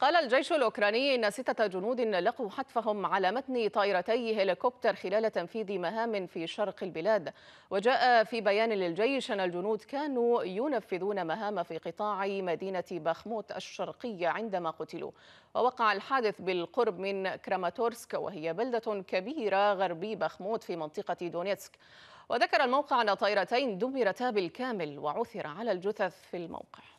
قال الجيش الأوكراني إن ستة جنود لقوا حتفهم على متن طائرتي هليكوبتر خلال تنفيذ مهام في شرق البلاد وجاء في بيان للجيش أن الجنود كانوا ينفذون مهام في قطاع مدينة باخموت الشرقية عندما قتلوا ووقع الحادث بالقرب من كراماتورسك وهي بلدة كبيرة غربي باخموت في منطقة دونيتسك وذكر الموقع أن طائرتين دمرتا بالكامل وعثر على الجثث في الموقع